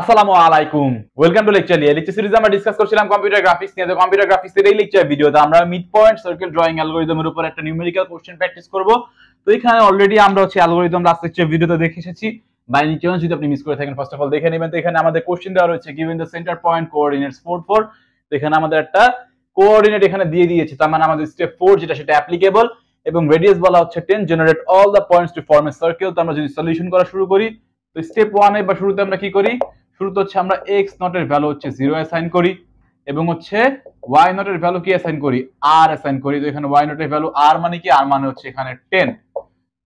আসসালামু আলাইকুম welcome to lecture নিয়ে লেকচার সিরিজ আমরা ডিসকাস করছিলাম কম্পিউটার গ্রাফিক্স নিয়ে তো কম্পিউটার এর এই লেকচার ভিডিওতে আমরা মিড পয়েন্ট সার্কেল ড্রয়িং অ্যালগরিদমের উপর একটা নিউমেরিক্যাল কোশ্চেন প্র্যাকটিস করব তো এখানে অলরেডি আমরা হচ্ছে অ্যালগরিদম লাস্ট লেকচার ভিডিওতে দেখে এসেছি বাই এনি চান্স যদি আপনি মিস করে থাকেন ফার্স্ট অফ অল দেখে নেবেন তো এখানে আমাদের কোশ্চেন দেওয়া রয়েছে given the centre point coordinates 4 4 তো এখানে আমাদের একটা কোঅর্ডিনেট এখানে দিয়ে দিয়েছে তার মানে আমাদের স্টেপ 4 যেটা সেটা অ্যাপ্লিকেবল এবং রেডিয়াস বলা হচ্ছে 10 generate all the points to form a circle তো আমরা যদি সলিউশন করা শুরু করি তো স্টেপ 1 এ বা শুরুতে আমরা কি করি শুরুতে হচ্ছে আমরা এক্স নটের ভ্যালু হচ্ছে জিরো অ্যাসাইন করি এবং হচ্ছে ওয়াই নটের ভ্যালু কি অ্যাসাইন করি আর অ্যাসাইন করি তো এখানে ওয়াই নটের ভ্যালু আর মানে কি আর মানে হচ্ছে এখানে টেন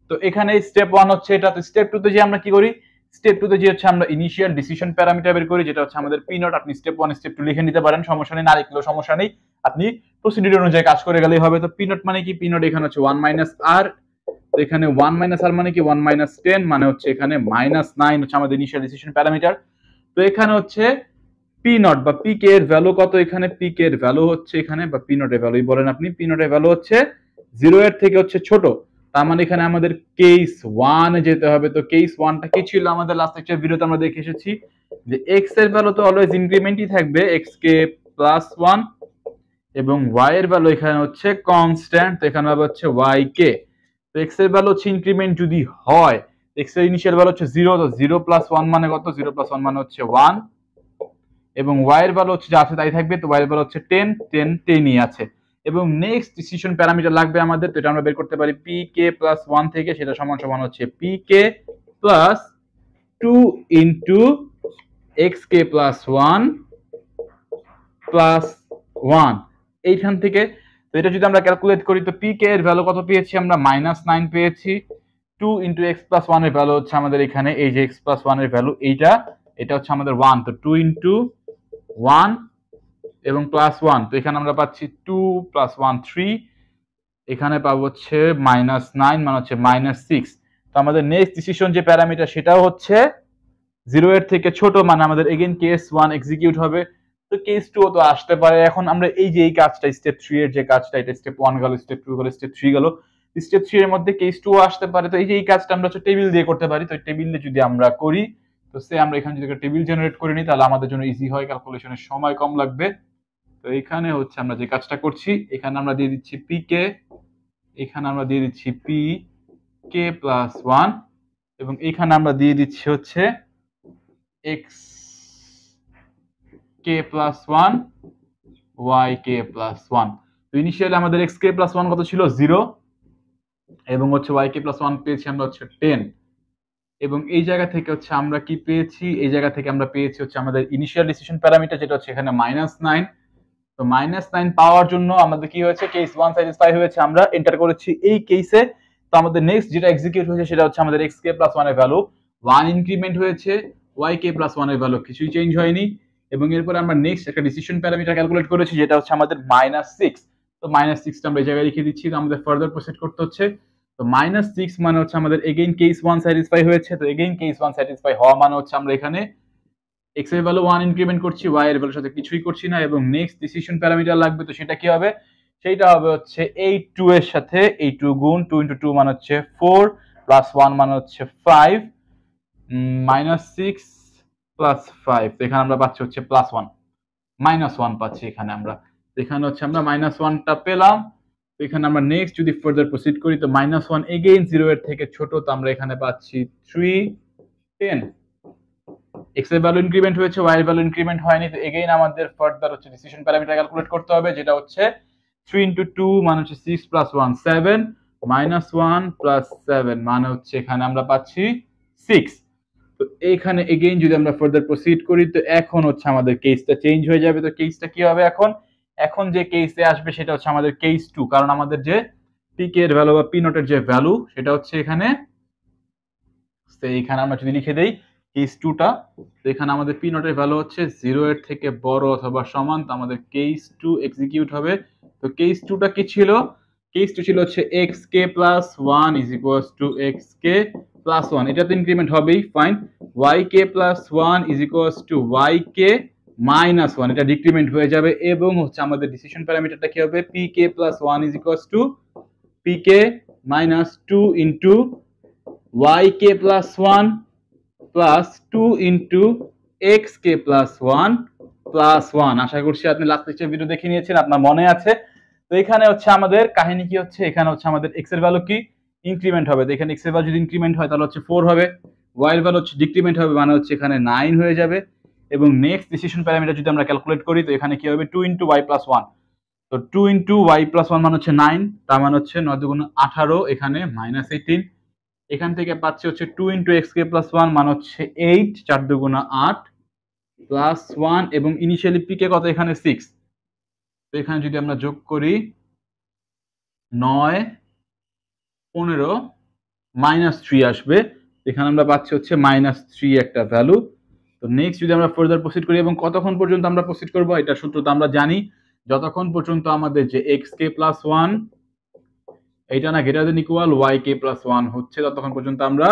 তো এখানে স্টেপ ওয়ান হচ্ছে এটা তো স্টেপ টু তে যে আমরা কি করি স্টেপ টু তে যে হচ্ছে আমরা ইনিশিয়াল ডিসিশন প্যারামিটার বের করি যেটা হচ্ছে আমাদের পি নট আপনি স্টেপ ওয়ান স্টেপ টু লিখে নিতে পারেন সমস্যা নেই না লিখলেও সমস্যা নেই আপনি প্রসিডিউর অনুযায়ী কাজ করে গেলেই হবে তো পি নট মানে কি পি নট এখানে হচ্ছে ওয়ান মাইনাস আর তো এখানে ওয়ান মাইনাস আর মানে কি ওয়ান মাইনাস টেন মানে হচ্ছে এখানে মাইনাস নাইন হচ্ছে আমাদের ইনিশিয়াল ডিসিশন প্যারামিটার তো এখানে হচ্ছে পি নট বা পি কে এর ভ্যালু কত এখানে পি কে এর ভ্যালু হচ্ছে এখানে বা পি নটের ভ্যালুই বলেন আপনি পি নটের ভ্যালু হচ্ছে জিরো এর থেকে হচ্ছে ছোট তার মানে এখানে আমাদের কেস ওয়ান যেতে হবে তো কেস ওয়ানটা কি ছিল আমাদের লাস্ট একটা ভিডিওতে আমরা দেখে এসেছি যে এক্স এর ভ্যালু তো অলওয়েজ ইনক্রিমেন্টই থাকবে এক্স কে প্লাস ওয়ান এবং ওয়াই এর ভ্যালু এখানে হচ্ছে কনস্ট্যান্ট তো এখানে হচ্ছে ওয়াই কে তো এক্স এর ভ্যালু হচ্ছে ইনক্রিমেন্ট যদি হয় এর ইনিশিয়াল ভ্যালু হচ্ছে জিরো তো জিরো প্লাস ওয়ান মানে কত জিরো প্লাস ওয়ান মানে হচ্ছে ওয়ান এবং এর ভ্যালু হচ্ছে যা আছে তাই থাকবে তো এর ভ্যালু হচ্ছে টেন টেন টেনই আছে এবং নেক্সট ডিসিশন প্যারামিটার লাগবে আমাদের তো এটা আমরা বের করতে পারি পি কে প্লাস ওয়ান থেকে সেটা সমান সমান হচ্ছে P k plus two into x k plus one plus one এইখান থেকে তো এটা যদি আমরা ক্যালকুলেট করি তো pk এর ভ্যালু কত পেয়েছি আমরা মাইনাস নাইন পেয়েছি টু ইন্টু এক্স প্লাস ওয়ানের ভ্যালু হচ্ছে আমাদের এখানে এই যে এক্স প্লাস ওয়ানের ভ্যালু এইটা এটা হচ্ছে আমাদের ওয়ান তো টু ইন্টু ওয়ান এবং প্লাস ওয়ান তো এখানে আমরা পাচ্ছি টু প্লাস ওয়ান থ্রি এখানে পাবো হচ্ছে মাইনাস নাইন মানে হচ্ছে মাইনাস সিক্স তো আমাদের নেক্সট ডিসিশন যে প্যারামিটার সেটাও হচ্ছে জিরো এর থেকে ছোট মানে আমাদের এগেন কেস ওয়ান এক্সিকিউট হবে তো কেস টু তো আসতে পারে এখন আমরা এই যে এই কাজটা স্টেপ থ্রি এর যে কাজটা এটা স্টেপ ওয়ান গেল স্টেপ টু গেল স্টেপ থ্রি গেল স্টেপ থ্রি এর মধ্যে কেস টু আসতে পারে তো এই যে এই কাজটা আমরা হচ্ছে টেবিল দিয়ে করতে পারি তো টেবিল দিয়ে যদি আমরা করি তো সে আমরা এখানে যদি টেবিল জেনারেট করে নিই তাহলে আমাদের জন্য ইজি হয় ক্যালকুলেশনের সময় কম লাগবে তো এখানে হচ্ছে আমরা যে কাজটা করছি এখানে আমরা দিয়ে দিচ্ছি পি কে এখানে আমরা দিয়ে দিচ্ছি পি কে প্লাস ওয়ান এবং এখানে আমরা দিয়ে দিচ্ছি হচ্ছে x k plus one Y k plus one তো ইনিশিয়ালি আমাদের এক্স কে প্লাস ওয়ান কত ছিল জিরো এবং হচ্ছে ওয়াই কে প্লাস ওয়ান পেয়েছি আমরা হচ্ছে টেন এবং এই জায়গা থেকে হচ্ছে আমরা কি পেয়েছি এই জায়গা থেকে আমরা পেয়েছি হচ্ছে আমাদের ইনিশিয়াল ডিসিশন প্যারামিটার যেটা হচ্ছে এখানে মাইনাস নাইন তো মাইনাস নাইন পাওয়ার জন্য আমাদের কি হয়েছে কেস ওয়ান স্যাটিসফাই হয়েছে আমরা এন্টার করেছি এই কেসে তো আমাদের নেক্সট যেটা এক্সিকিউট হয়েছে সেটা হচ্ছে আমাদের এক্স কে প্লাস ওয়ানের ভ্যালু ওয়ান ইনক্রিমেন্ট হয়েছে ওয়াই কে প্লাস ওয়ানের ভ্যালু কিছুই চেঞ্জ হয়নি এবং এরপরে আমরা নেক্সট একটা ডিসিশন প্যারামিটার ক্যালকুলেট করেছি যেটা হচ্ছে আমাদের মাইনাস সিক্স তো মাইনাস সিক্সটা আমরা এই জায়গায় লিখে দিচ্ছি তো আমাদের ফার্দার প্রসিড করতে হচ্ছে তো মাইনাস সিক্স মানে হচ্ছে আমাদের এগেইন কেস ওয়ান স্যাটিসফাই হয়েছে তো এগেইন কেস ওয়ান স্যাটিসফাই হওয়া মানে হচ্ছে আমরা এখানে এক্স এর ভ্যালু ওয়ান ইনক্রিমেন্ট করছি ওয়াই এর ভ্যালুর সাথে কিছুই করছি না এবং নেক্সট ডিসিশন প্যারামিটার লাগবে তো সেটা কি হবে সেইটা হবে হচ্ছে এই টু এর সাথে এই টু গুণ টু ইন্টু টু মানে হচ্ছে ফোর প্লাস ওয়ান মানে হচ্ছে five minus six plus five এখানে আমরা পাচ্ছি হচ্ছে প্লাস ওয়ান মাইনাস ওয়ান পাচ্ছি এখানে আমরা এখানে হচ্ছে আমরা মাইনাস ওয়ানটা পেলাম তো এখানে আমরা নেক্সট যদি ফার্দার প্রসিড করি তো মাইনাস ওয়ান এগেইন জিরো এর থেকে ছোট তো আমরা এখানে পাচ্ছি থ্রি টেন এক্স এর ভ্যালু ইনক্রিমেন্ট হয়েছে ওয়াই এর ভ্যালু ইনক্রিমেন্ট হয়নি তো এগেইন আমাদের ফার্দার হচ্ছে ডিসিশন প্যারামিটার ক্যালকুলেট করতে হবে যেটা হচ্ছে থ্রি ইন্টু টু মানে হচ্ছে six plus one seven minus one plus seven মানে হচ্ছে এখানে আমরা পাচ্ছি সিক্স তো এইখানে এগেইন যদি আমরা ফার্দার প্রসিড করি তো এখন হচ্ছে আমাদের কেসটা চেঞ্জ হয়ে যাবে তো কেসটা কি হবে এখন এখন যে কেসে আসবে সেটা হচ্ছে আমাদের কেস টু কারণ আমাদের যে পিকে এর ভ্যালু বা পি যে ভ্যালু সেটা হচ্ছে এখানে এইখানে আমরা যদি লিখে দেই কেস টুটা তো এখানে আমাদের পি নোটের ভ্যালু হচ্ছে জিরো এর থেকে বড় অথবা সমান তো আমাদের কেস টু এক্সিকিউট হবে তো কেস টুটা কি ছিল কেস টু ছিল হচ্ছে x k plus one is equals to x k plus one এটা তো ইনক্রিমেন্ট হবেই fine y k plus one is equals to y k minus one এটা ডিক্রিমেন্ট হয়ে যাবে এবং হচ্ছে আমাদের ডিসিশন প্যারামিটারটা কি হবে P k plus one is equals to P k minus two into y k plus one plus two into x k plus one plus one আশা করছি আপনি লাস্ট লেকচার ভিডিও দেখে নিয়েছেন আপনার মনে আছে তো এখানে হচ্ছে আমাদের কাহিনী কি হচ্ছে এখানে হচ্ছে আমাদের এক্স এর ভ্যালু কি ইনক্রিমেন্ট হবে এখানে এক্স এর ভ্যালু যদি ইনক্রিমেন্ট হয় তাহলে হচ্ছে ফোর হবে ওয়াই এর ভ্যালু হচ্ছে ডিক্রিমেন্ট হবে মানে হচ্ছে এখানে নাইন হয়ে যাবে এবং নেক্সট ডিসিশন প্যারামিটার যদি আমরা ক্যালকুলেট করি তো এখানে কি হবে two into y plus one তো two into y plus one মানে হচ্ছে নাইন তার মানে হচ্ছে নয় দুগুণ আঠারো এখানে মাইনাস এইটিন এখান থেকে পাচ্ছি হচ্ছে two into x k plus one মানে হচ্ছে এইট চার দুগুণা আট প্লাস ওয়ান এবং ইনিশিয়ালি পিকে কত এখানে সিক্স তো এখানে যদি আমরা যোগ করি নয় পনেরো মাইনাস থ্রি আসবে এখানে আমরা পাচ্ছি হচ্ছে মাইনাস থ্রি একটা ভ্যালু তো নেক্সট যদি আমরা ফার্দার প্রসিড করি এবং কতক্ষণ পর্যন্ত আমরা প্রসিড করব এটা সূত্র তো আমরা জানি যতক্ষণ পর্যন্ত আমাদের যে এক্স কে প্লাস ওয়ান এইটা না greater than equal y k plus one হচ্ছে ততক্ষণ পর্যন্ত আমরা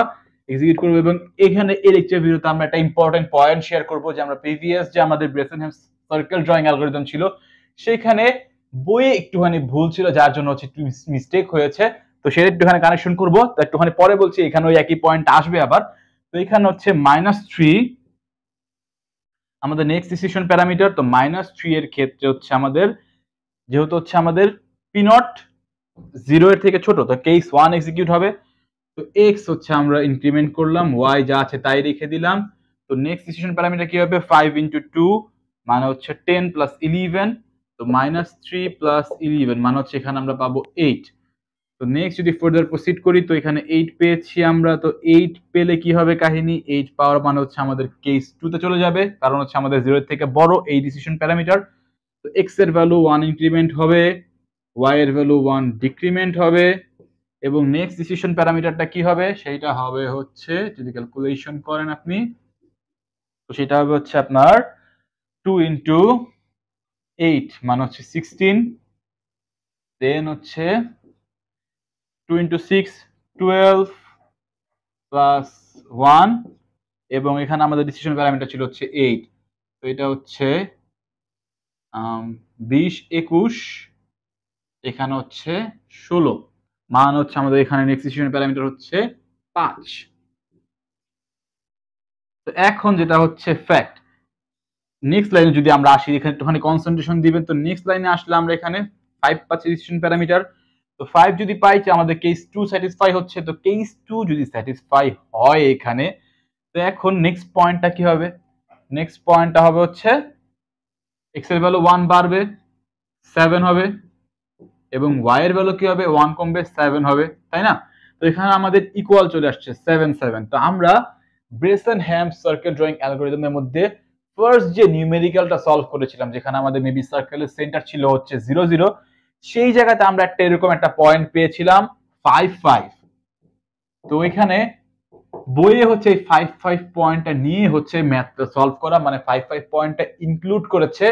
এক্সিকিউট করব এবং এখানে এই লেকচার ভিডিওতে আমরা একটা ইম্পর্টেন্ট পয়েন্ট শেয়ার করব যে আমরা প্রিভিয়াস যে আমাদের ব্রেসেনহ্যাম সার্কেল ড্রয়িং অ্যালগোরিদম ছিল সেখানে বইয়ে একটুখানি ভুল ছিল যার জন্য হচ্ছে একটু মিস্টেক হয়েছে তো সেটা একটুখানি কানেকশন করবো তো একটুখানি পরে বলছি এখানে ওই একই পয়েন্ট আসবে আবার তো এখানে হচ্ছে মাইনাস থ্রি আমাদের নেক্সট ডিসিশন প্যারামিটার তো মাইনাস থ্রি এর ক্ষেত্রে হচ্ছে আমাদের যেহেতু হচ্ছে আমাদের পিনট জিরো এর থেকে ছোট তো কেস ওয়ান এক্সিকিউট হবে তো এক্স হচ্ছে আমরা ইনক্রিমেন্ট করলাম ওয়াই যা আছে তাই রেখে দিলাম তো নেক্সট ডিসিশন প্যারামিটার কি হবে ফাইভ ইন্টু টু মানে হচ্ছে টেন প্লাস ইলেভেন তো মাইনাস থ্রি প্লাস ইলেভেন মানে হচ্ছে এখানে আমরা পাবো এইট তো নেক্সট যদি ফার্দার প্রসিড করি তো এখানে এইট পেয়েছি আমরা তো এইট পেলে কি হবে কাহিনী এইট পাওয়ার মানে হচ্ছে আমাদের কেস তে চলে যাবে কারণ হচ্ছে আমাদের জিরো থেকে বড় এই ডিসিশন প্যারামিটার তো এক্স এর ভ্যালু ওয়ান ইনক্রিমেন্ট হবে ওয়াই এর ভ্যালু ওয়ান ডিক্রিমেন্ট হবে এবং নেক্সট ডিসিশন প্যারামিটারটা কি হবে সেইটা হবে হচ্ছে যদি ক্যালকুলেশন করেন আপনি তো সেটা হবে হচ্ছে আপনার টু ইন্টু এইট মানে হচ্ছে সিক্সটিন দেন হচ্ছে two into six twelve plus one এবং এখানে আমাদের ডিসিশন প্যারামিটার ছিল হচ্ছে এইট তো এটা হচ্ছে বিশ একুশ এখানে হচ্ছে ষোলো মান হচ্ছে আমাদের এখানে নেক্সট ডিসিশন প্যারামিটার হচ্ছে পাঁচ তো এখন যেটা হচ্ছে ফ্যাক্ট নেক্সট লাইনে যদি আমরা আসি এখানে একটুখানি কনসেন্ট্রেশন দিবেন তো নেক্সট লাইনে আসলে আমরা এখানে ফাইভ পাচ্ছি ডিসিশন প্যারামিটার তো ফাইভ যদি পাই আমাদের কেস টু স্যাটিসফাই হচ্ছে তো কেস টু যদি স্যাটিসফাই হয় এখানে তো এখন নেক্সট পয়েন্টটা কি হবে নেক্সট পয়েন্টটা হবে হচ্ছে এক্স এর ভ্যালু ওয়ান বাড়বে সেভেন হবে এবং ওয়াই এর ভ্যালু কি হবে ওয়ান কমবে সেভেন হবে তাই না তো এখানে আমাদের ইকুয়াল চলে আসছে সেভেন সেভেন তো আমরা ব্রেসন হ্যাম সার্কেল ড্রয়িং অ্যালগোরিদমের মধ্যে ফার্স্ট যে নিউমেরিক্যালটা সলভ করেছিলাম যেখানে আমাদের মেবি সার্কেলের সেন্টার ছিল হচ্ছে জিরো জিরো সেই জায়গাতে আমরা একটা এরকম একটা পয়েন্ট পেয়েছিলাম ফাইভ ফাইভ তো এখানে বইয়ে হচ্ছে এই ফাইভ ফাইভ পয়েন্টটা নিয়ে হচ্ছে ম্যাথটা সলভ করা মানে ফাইভ ফাইভ পয়েন্টটা ইনক্লুড করেছে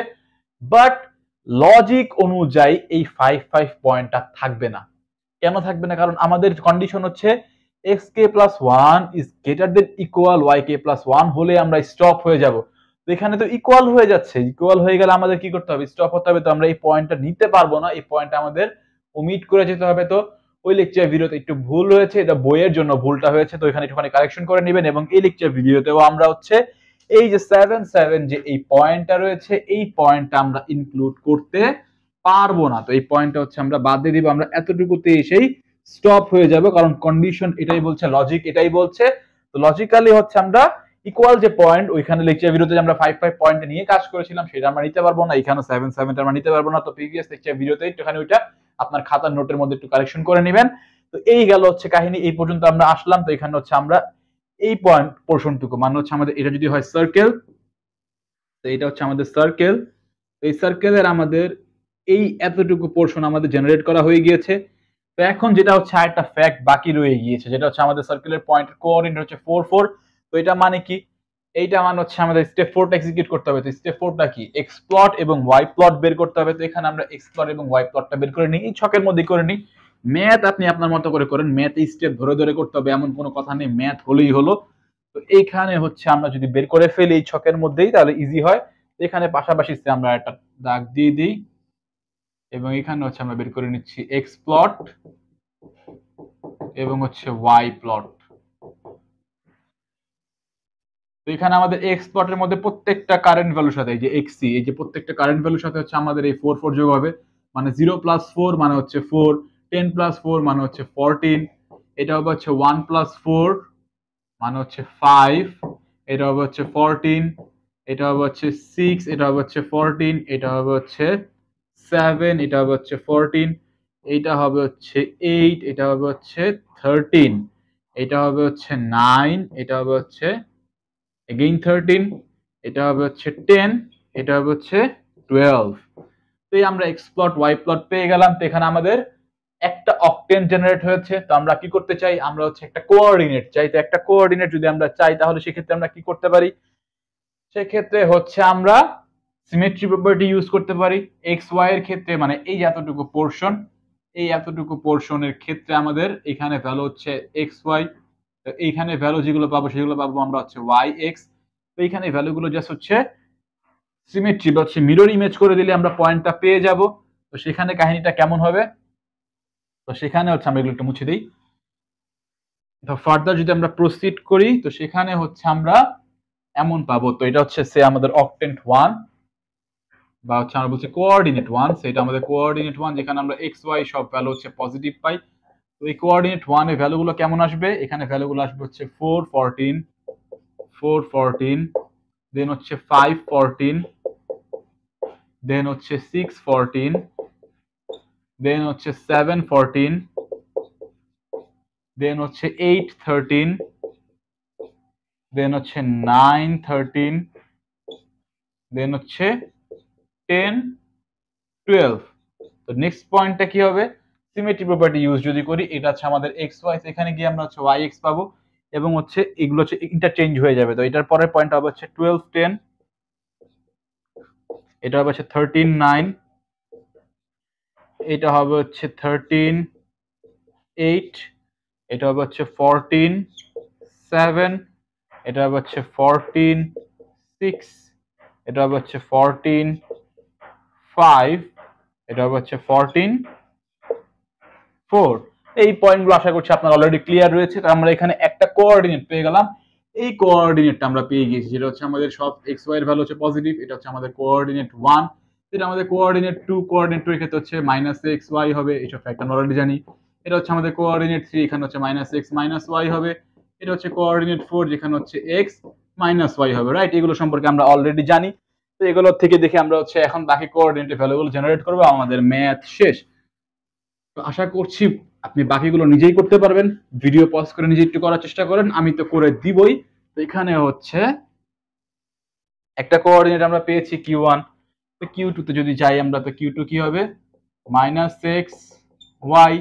বাট লজিক অনুযায়ী এই ফাইভ ফাইভ পয়েন্টটা থাকবে না কেন থাকবে না কারণ আমাদের কন্ডিশন হচ্ছে x k plus one is greater than equal y k plus one হলে আমরা স্টপ হয়ে যাব তো এখানে তো ইকুয়াল হয়ে যাচ্ছে ইকুয়াল হয়ে গেলে আমাদের কি করতে হবে স্টপ হতে হবে তো আমরা এই পয়েন্টটা নিতে পারবো না এই পয়েন্টটা আমাদের ওমিট করে যেতে হবে তো ওই লেকচার ভিডিওতে একটু ভুল হয়েছে এটা বইয়ের জন্য ভুলটা হয়েছে তো এখানে একটুখানি কারেকশন করে নেবেন এবং এই লেকচার ভিডিওতেও আমরা হচ্ছে এই যে সেভেন সেভেন যে এই পয়েন্টটা রয়েছে এই পয়েন্টটা আমরা ইনক্লুড করতে পারবো না তো এই পয়েন্টটা হচ্ছে আমরা বাদ দিয়ে দিব আমরা এতটুকুতে এসেই স্টপ হয়ে যাবে কারণ কন্ডিশন এটাই বলছে লজিক এটাই বলছে তো লজিক্যালি হচ্ছে আমরা ইকুয়াল যে পয়েন্ট ওইখানে লেকচার ভিডিওতে আমরা ফাইভ ফাইভ পয়েন্ট নিয়ে কাজ করেছিলাম সেটা আমরা নিতে পারবো না এখানে সেভেন সেভেন আমরা নিতে পারবো না তো প্রিভিয়াস লেকচার ভিডিওতে একটুখানি ওইটা আপনার খাতার নোটের মধ্যে একটু কালেকশন করে নেবেন তো এই গেল হচ্ছে কাহিনী এই পর্যন্ত আমরা আসলাম তো এখানে হচ্ছে আমরা এই পয়েন্ট পোর্শনটুকু মানে হচ্ছে আমাদের এটা যদি হয় সার্কেল তো এটা হচ্ছে আমাদের সার্কেল এই সার্কেলের আমাদের এই এতটুকু পোর্শন আমাদের জেনারেট করা হয়ে গিয়েছে তো এখন যেটা হচ্ছে আরেকটা ফ্যাক্ট বাকি রয়ে গিয়েছে যেটা হচ্ছে আমাদের সার্কেলের পয়েন্ট কোঅর্ডিনেট হচ্ছে ফোর ফোর তো এটা মানে কি এইটা মানে হচ্ছে আমাদের স্টেপ ফোরটা এক্সিকিউট করতে হবে তো স্টেপ ফোরটা কি এক্স প্লট এবং ওয়াই প্লট বের করতে হবে তো এখানে আমরা এক্স প্লট এবং ওয়াই প্লটটা বের করে নিই এই ছকের মধ্যে করে নিই ম্যাথ আপনি আপনার মতো করে করেন ম্যাথ স্টেপ ধরে ধরে করতে হবে এমন কোনো কথা নেই ম্যাথ হলেই হলো তো এইখানে হচ্ছে আমরা যদি বের করে ফেলি এই ছকের মধ্যেই তাহলে ইজি হয় এখানে পাশাপাশি আমরা একটা দাগ দিয়ে দিই এবং এখানে হচ্ছে আমরা বের করে নিচ্ছি এক্স প্লট এবং হচ্ছে ওয়াই প্লট তো এখানে আমাদের এক্স প্লটের মধ্যে প্রত্যেকটা কারেন্ট ভ্যালুর সাথে এই যে এক্স সি এই যে প্রত্যেকটা কারেন্ট ভ্যালুর সাথে হচ্ছে আমাদের এই ফোর ফোর যোগ হবে মানে জিরো প্লাস ফোর মানে হচ্ছে ফোর টেন প্লাস ফোর মানে হচ্ছে ফোরটিন এটা হবে হচ্ছে ওয়ান প্লাস ফোর মানে হচ্ছে ফাইভ এটা হবে হচ্ছে ফোরটিন এটা হবে হচ্ছে সিক্স এটা হবে হচ্ছে ফোরটিন এটা হবে হচ্ছে সেভেন এটা হবে হচ্ছে ফোরটিন এটা হবে হচ্ছে এইট এটা হবে হচ্ছে থার্টিন এটা হবে হচ্ছে নাইন এটা হবে হচ্ছে এগেইন থার্টিন এটা হবে হচ্ছে টেন এটা হবে হচ্ছে টুয়েলভ তো আমরা এক্স প্লট ওয়াই প্লট পেয়ে গেলাম তো এখানে আমাদের একটা অকটেন জেনারেট হয়েছে তো আমরা কি করতে চাই আমরা হচ্ছে একটা কোঅর্ডিনেট চাই তো একটা কোঅর্ডিনেট যদি আমরা চাই তাহলে সেক্ষেত্রে আমরা কি করতে পারি সেক্ষেত্রে হচ্ছে আমরা সিমেট্রি প্রপার্টি ইউজ করতে পারি এক্স ওয়াই এর ক্ষেত্রে মানে এই এতটুকু পোর্শন এই এতটুকু পোর্শনের ক্ষেত্রে আমাদের এখানে ভ্যালু হচ্ছে এক্স ওয়াই এইখানে ভ্যালু যেগুলো পাবো সেগুলো পাবো আমরা হচ্ছে ওয়াই এক্স তো এইখানে ভ্যালুগুলো জাস্ট হচ্ছে সিমেট্রি বা হচ্ছে মিরর ইমেজ করে দিলে আমরা পয়েন্টটা পেয়ে যাব তো সেখানে কাহিনীটা কেমন হবে তো সেখানে হচ্ছে আমরা এগুলো একটু মুছে দিই তো ফার্দার যদি আমরা প্রসিড করি তো সেখানে হচ্ছে আমরা এমন পাবো তো এটা হচ্ছে সে আমাদের অকটেন্ট ওয়ান বা হচ্ছে আমরা বলছি কোঅর্ডিনেট ওয়ান সেটা আমাদের কোঅর্ডিনেট ওয়ান যেখানে আমরা এক্স ওয়াই সব ভ্যালু হচ্ছে পজিটিভ পাই তো এই কোঅর্ডিনেট ভ্যালু গুলো কেমন আসবে এখানে ভ্যালু গুলো আসবে হচ্ছে four fourteen four fourteen then হচ্ছে ফাইভ ফরটিন দেন হচ্ছে সিক্স ফরটিন দেন হচ্ছে সেভেন ফরটিন দেন হচ্ছে এইট থার্টিন দেন হচ্ছে নাইন থার্টিন দেন হচ্ছে টেন টুয়েলভ তো নেক্সট পয়েন্টটা কি হবে সিমেট্রি প্রপার্টি ইউজ যদি করি এটা হচ্ছে আমাদের এক্স ওয়াই এখানে গিয়ে আমরা হচ্ছে ওয়াই এক্স পাবো এবং হচ্ছে এগুলো হচ্ছে ইন্টারচেঞ্জ হয়ে যাবে তো এটার পরের পয়েন্ট হবে হচ্ছে টুয়েলভ টেন এটা হবে হচ্ছে থার্টিন নাইন এটা হবে হচ্ছে থার্টিন এইট এটা হবে হচ্ছে ফোরটিন সেভেন এটা হবে হচ্ছে ফোরটিন সিক্স এটা হবে হচ্ছে ফোরটিন ফাইভ এটা হবে হচ্ছে ফোরটিন ফোর এই পয়েন্টগুলো আশা করছি আপনার অলরেডি ক্লিয়ার রয়েছে আমরা এখানে একটা কোঅর্ডিনেট পেয়ে গেলাম এই কোঅর্ডিনেটটা আমরা পেয়ে গেছি যেটা হচ্ছে আমাদের সব এক্স ওয়াই এর ভ্যালু হচ্ছে পজিটিভ এটা হচ্ছে আমাদের কোঅর্ডিনেট ওয়ান এটা আমাদের কোঅর্ডিনেট টু কোঅর্ডিনেট টু এর ক্ষেত্রে হচ্ছে মাইনাস এক্স ওয়াই হবে এইসব ফ্যাক্ট আমরা অলরেডি জানি এটা হচ্ছে আমাদের কোঅর্ডিনেট থ্রি এখানে হচ্ছে মাইনাস এক্স মাইনাস ওয়াই হবে এটা হচ্ছে কোঅর্ডিনেট ফোর যেখানে হচ্ছে এক্স মাইনাস ওয়াই হবে রাইট এগুলো সম্পর্কে আমরা অলরেডি জানি তো এগুলোর থেকে দেখে আমরা হচ্ছে এখন বাকি কোঅর্ডিনেট ভ্যালুগুলো জেনারেট করবো আমাদের ম্যাথ শেষ তো আশা করছি আপনি বাকিগুলো নিজেই করতে পারবেন ভিডিও পজ করে নিজে একটু করার চেষ্টা করেন আমি তো করে দিবই তো এখানে হচ্ছে একটা কোঅর্ডিনেট আমরা পেয়েছি কিউ ওয়ান তো কিউ তে যদি যাই আমরা তো কিউ টু কি হবে মাইনাস এক্স ওয়াই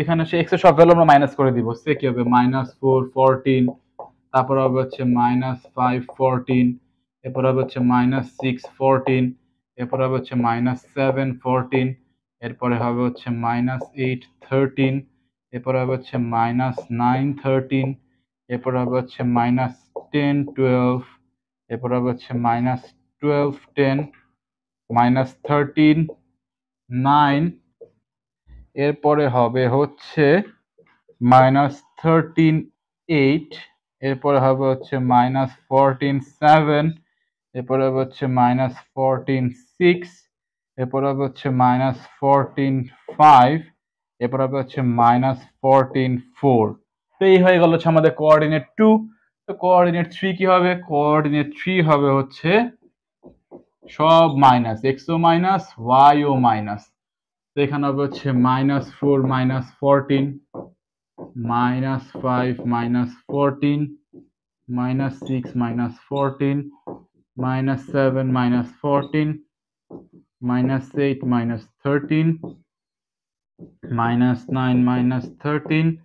এখানে সে এক্সের সব ভ্যালু আমরা মাইনাস করে দিব সে কি হবে মাইনাস ফোর ফোরটিন তারপর হবে হচ্ছে মাইনাস ফাইভ ফোরটিন এরপর হবে হচ্ছে মাইনাস সিক্স ফোরটিন এরপর হবে হচ্ছে মাইনাস সেভেন ফোরটিন এরপরে হবে হচ্ছে মাইনাস এইট থার্টিন এরপরে হবে হচ্ছে মাইনাস নাইন থার্টিন এরপরে হবে হচ্ছে মাইনাস টেন টুয়েলভ এরপরে হবে হচ্ছে minus twelve ten minus thirteen nine এরপরে হবে হচ্ছে মাইনাস থার্টিন এইট এরপরে হবে হচ্ছে মাইনাস ফোরটিন সেভেন এরপরে হবে হচ্ছে মাইনাস ফোরটিন সিক্স এরপর হবে হচ্ছে মাইনাস ফোরটিন ফাইভ এরপর হবে হচ্ছে মাইনাস ফোরটিন ফোর তো এই হয়ে গেল হচ্ছে আমাদের কোঅর্ডিনেট টু তো কোঅর্ডিনেট থ্রি কি হবে কোঅর্ডিনেট থ্রি হবে হচ্ছে সব মাইনাস এক্স ও মাইনাস ওয়াইও মাইনাস তো এখানে হবে হচ্ছে minus four minus fourteen minus five minus fourteen minus six minus fourteen minus seven minus fourteen minus 8 minus 13 minus 9 minus 13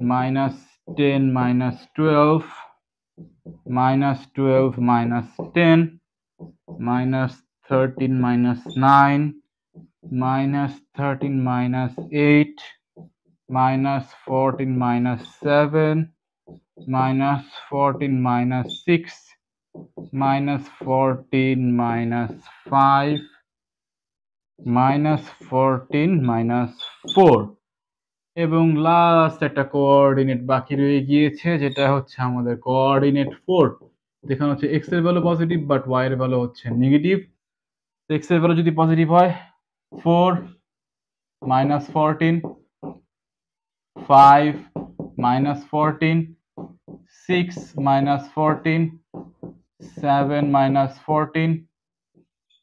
minus 10 minus 12 minus 12 minus 10 minus 13 minus 9 minus 13 minus 8 minus 14 minus 7 minus 14 minus 6 minus 14 minus 5 minus fourteen minus four এবং last একটা coordinate বাকি রয়ে গিয়েছে যেটা হচ্ছে আমাদের coordinate four দেখানো হচ্ছে এক্স এর ভ্যালু পজিটিভ বাট ওয়াই এর ভ্যালু হচ্ছে নেগেটিভ এক্স এর ভ্যালু যদি পজিটিভ হয় four minus fourteen five minus fourteen six minus fourteen seven minus fourteen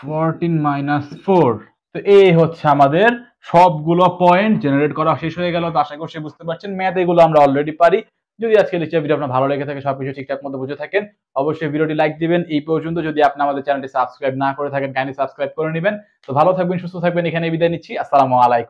fourteen minus four তো এই হচ্ছে আমাদের সবগুলো পয়েন্ট জেনারেট করা শেষ হয়ে গেল তো আশা করছি বুঝতে পারছেন ম্যাথ এগুলো আমরা অলরেডি পারি যদি আজকে লেকচার ভিডিও আপনার ভালো লেগে থাকে সবকিছু ঠিকঠাক মতো বুঝে থাকেন অবশ্যই ভিডিওটি লাইক দিবেন এই পর্যন্ত যদি আপনি আমাদের চ্যানেলটি সাবস্ক্রাইব না করে থাকেন কাইন্ডলি সাবস্ক্রাইব করে নেবেন তো ভালো থাকবেন সুস্থ থাকবেন এখানে বিদায় নিচ্ছি আসসালামু আলাইকুম